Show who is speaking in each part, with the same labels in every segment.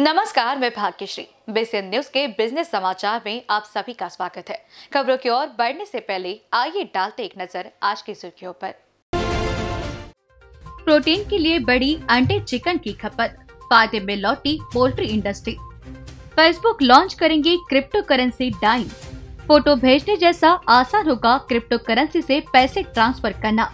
Speaker 1: नमस्कार मैं Bhagyashree BCN news के बिजनेस समाचार में आप सभी का स्वागत है खबरों की ओर बढ़ने से पहले आइए डालते एक नजर आज की सुर्खियों पर प्रोटीन के लिए बड़ी अंडे चिकन की खपत फायदे में लौटी पोल्ट्री इंडस्ट्री फेसबुक लॉन्च करेंगी क्रिप्टो करेंसी डाइन फोटो भेजने जैसा आसान होगा क्रिप्टो करेंसी ऐसी पैसे ट्रांसफर करना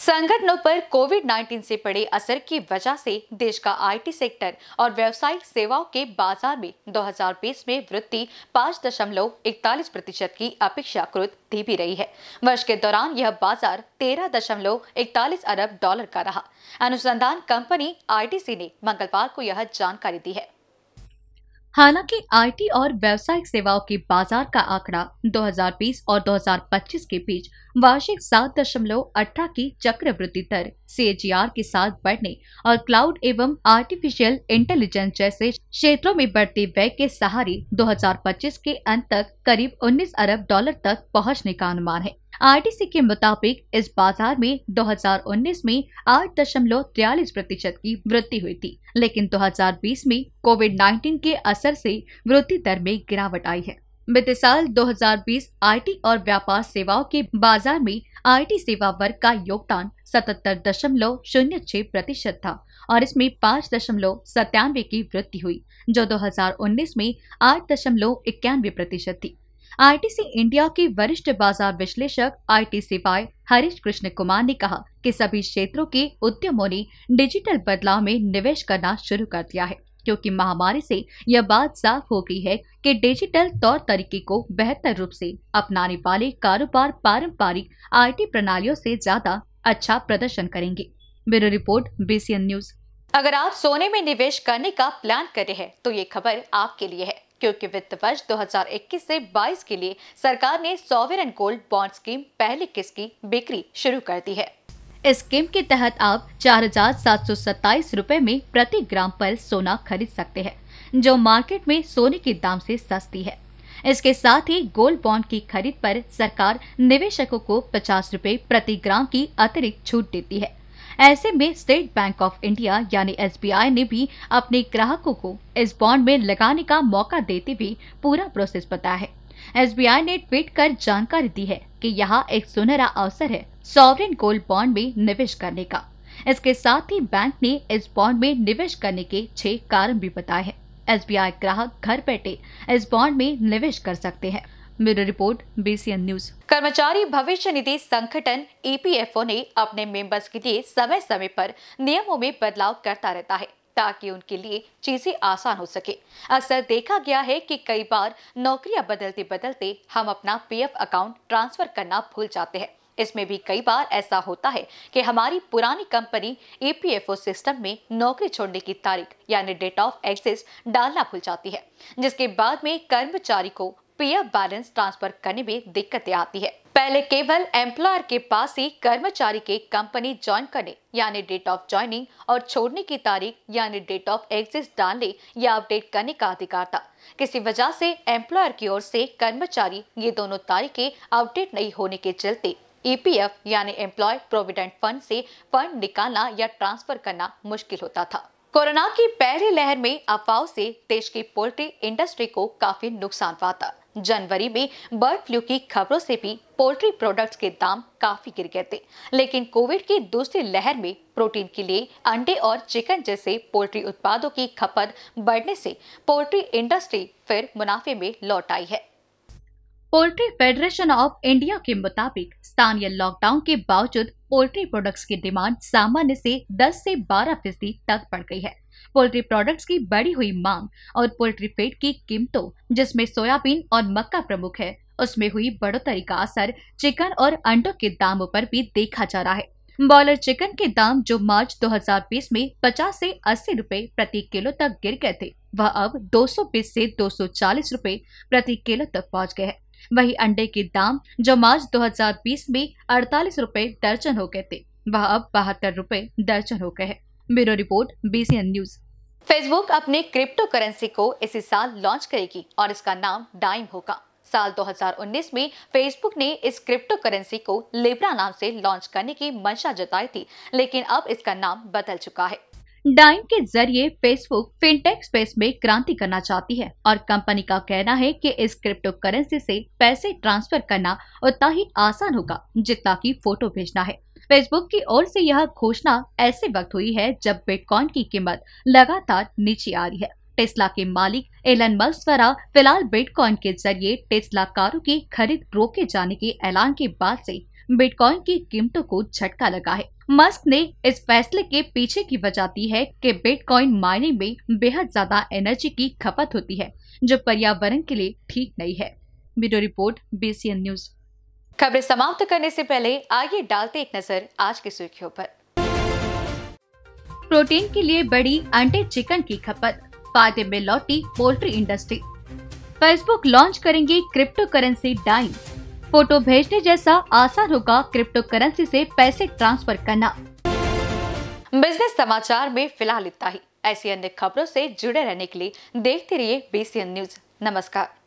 Speaker 1: संगठनों पर कोविड 19 से पड़े असर की वजह से देश का आईटी सेक्टर और व्यवसायिक सेवाओं के बाजार में 2020 में वृद्धि पाँच दशमलव इकतालीस प्रतिशत की अपेक्षाकृत धीमी रही है वर्ष के दौरान यह बाजार तेरह दशमलव इकतालीस अरब डॉलर का रहा अनुसंधान कंपनी आई ने मंगलवार को यह जानकारी दी है हालांकि आईटी और व्यावसायिक सेवाओं के बाजार का आंकड़ा 2020 और 2025 के बीच वार्षिक सात दशमलव अठारह की चक्रवृद्धि दर सी के साथ बढ़ने और क्लाउड एवं आर्टिफिशियल इंटेलिजेंस जैसे क्षेत्रों में बढ़ते व्यय के सहारे 2025 के अंत तक करीब 19 अरब डॉलर तक पहुंचने का अनुमान है आरटीसी के मुताबिक इस बाजार में 2019 में आठ दशमलव तिरालीस प्रतिशत की वृद्धि हुई थी लेकिन 2020 में कोविड 19 के असर से वृद्धि दर में गिरावट आई है बीते साल 2020 आईटी और व्यापार सेवाओं के बाजार में आईटी सेवा वर्ग का योगदान सतहत्तर दशमलव शून्य छह प्रतिशत था और इसमें पाँच दशमलव सत्तानवे की वृद्धि हुई जो 2019 में आठ दशमलव इक्यानवे प्रतिशत थी आईटीसी इंडिया के वरिष्ठ बाजार विश्लेषक आईटीसी टी हरीश कृष्ण कुमार ने कहा कि सभी क्षेत्रों के उद्यमों ने डिजिटल बदलाव में निवेश करना शुरू कर दिया है क्योंकि महामारी से यह बात साफ हो गई है कि डिजिटल तौर तरीके को बेहतर रूप से अपनाने वाले कारोबार पारंपरिक आईटी प्रणालियों से ज्यादा अच्छा प्रदर्शन करेंगे ब्यूरो रिपोर्ट बीसीएन न्यूज अगर आप सोने में निवेश करने का प्लान कर रहे हैं तो ये खबर आपके लिए है क्योंकि वित्त वर्ष 2021 से 22 के लिए सरकार ने एंड गोल्ड बॉन्ड स्कीम पहली किस्त की बिक्री शुरू कर दी है इस स्कीम के तहत आप चार हजार सात सौ सत्ताईस रूपए में प्रति ग्राम पर सोना खरीद सकते हैं जो मार्केट में सोने के दाम से सस्ती है इसके साथ ही गोल्ड बॉन्ड की खरीद पर सरकार निवेशकों को पचास रूपए प्रति ग्राम की अतिरिक्त छूट देती है ऐसे में स्टेट बैंक ऑफ इंडिया यानी एसबीआई ने भी अपने ग्राहकों को इस बॉन्ड में लगाने का मौका देते हुए पूरा प्रोसेस बताया है एसबीआई ने ट्वीट कर जानकारी दी है कि यहाँ एक सुनहरा अवसर है सॉवरिन गोल्ड बॉन्ड में निवेश करने का इसके साथ ही बैंक ने इस बॉन्ड में निवेश करने के छह कारण भी बताए हैं एसबीआई ग्राहक घर बैठे इस बॉन्ड में निवेश कर सकते हैं ब्यूरो रिपोर्ट बीसीएन न्यूज कर्मचारी भविष्य निधि संगठन ईपीएफओ e ने अपने मेंबर्स के लिए समय समय पर नियमों में बदलाव करता रहता है ताकि उनके लिए चीजें आसान हो सके अक्सर देखा गया है कि कई बार नौकरियां बदलते बदलते हम अपना पीएफ अकाउंट ट्रांसफर करना भूल जाते हैं इसमें भी कई बार ऐसा होता है कि हमारी पुरानी कंपनी ईपीएफओ सिस्टम में नौकरी छोड़ने की तारीख यानी डेट ऑफ एक्सिस डालना भूल जाती है जिसके बाद में कर्मचारी को एफ बैलेंस ट्रांसफर करने में दिक्कतें आती है पहले केवल एम्प्लॉयर के पास ही कर्मचारी के कंपनी ज्वाइन करने यानी डेट ऑफ ज्वाइनिंग और छोड़ने की तारीख यानी डेट ऑफ एग्जिट डालने या अपडेट करने का अधिकार था किसी वजह से एम्प्लॉयर की ओर से कर्मचारी ये दोनों तारीखें अपडेट नहीं होने के चलते ईपीएफ e यानी एम्प्लॉय प्रोविडेंट फंड से फंड निकालना या ट्रांसफर करना मुश्किल होता था कोरोना की पहली लहर में अफवाह से देश की पोल्ट्री इंडस्ट्री को काफी नुकसान हुआ था जनवरी में बर्ड फ्लू की खबरों से भी पोल्ट्री प्रोडक्ट्स के दाम काफी गिर गए थे लेकिन कोविड की दूसरी लहर में प्रोटीन के लिए अंडे और चिकन जैसे पोल्ट्री उत्पादों की खपत बढ़ने से पोल्ट्री इंडस्ट्री फिर मुनाफे में लौट आई है पोल्ट्री फेडरेशन ऑफ इंडिया के मुताबिक स्थानीय लॉकडाउन के बावजूद पोल्ट्री प्रोडक्ट्स की डिमांड सामान्य से 10 से 12 फीसदी तक बढ़ गई है पोल्ट्री प्रोडक्ट्स की बढ़ी हुई मांग और पोल्ट्री फीड की कीमतों जिसमें सोयाबीन और मक्का प्रमुख है उसमें हुई बढ़ोतरी का असर चिकन और अंडों के दामों पर भी देखा जा रहा है बॉयलर चिकन के दाम जो मार्च 2020 में 50 से 80 रुपए प्रति किलो तक गिर गए थे वह अब 220 से 240 रुपए प्रति किलो तक पहुंच गए हैं वही अंडे के दाम जो मार्च 2020 में अड़तालीस रूपए दर्जन हो गए थे वह अब बहत्तर रूपए दर्जन हो गए हैं bureau report BCN news Facebook अपने क्रिप्टो करेंसी को इसी साल लॉन्च करेगी और इसका नाम डाइम होगा साल 2019 में फेसबुक ने इस क्रिप्टो करेंसी को लिब्रा नाम से लॉन्च करने की मंशा जताई थी लेकिन अब इसका नाम बदल चुका है डाइन के जरिए फेसबुक फिनटेक स्पेस में क्रांति करना चाहती है और कंपनी का कहना है कि इस क्रिप्टो करेंसी से पैसे ट्रांसफर करना उतना ही आसान होगा जितना की फोटो भेजना है फेसबुक की ओर से यह घोषणा ऐसे वक्त हुई है जब बिटकॉइन की कीमत लगातार नीचे आ रही है टेस्ला के मालिक एलन मस्क द्वारा फिलहाल बिटकॉइन के जरिए टेस्ला कारों की खरीद रोके जाने के ऐलान के बाद से बिटकॉइन की कीमतों को झटका लगा है मस्क ने इस फैसले के पीछे की वजह दी है कि बिटकॉइन माइनिंग में बेहद ज्यादा एनर्जी की खपत होती है जो पर्यावरण के लिए ठीक नहीं है ब्यूरो रिपोर्ट बीसीएन न्यूज खबरें समाप्त करने से पहले आइए डालते एक नजर आज की सुर्खियों पर प्रोटीन के लिए बड़ी अंडे चिकन की खपत फायदे में लौटी पोल्ट्री इंडस्ट्री फेसबुक लॉन्च करेंगे क्रिप्टो करेंसी डाइन फोटो भेजने जैसा आसान होगा क्रिप्टो करेंसी से पैसे ट्रांसफर करना बिजनेस समाचार में फिलहाल इतना ही ऐसी अन्य खबरों से जुड़े रहने के लिए देखते रहिए बीसीएन न्यूज नमस्कार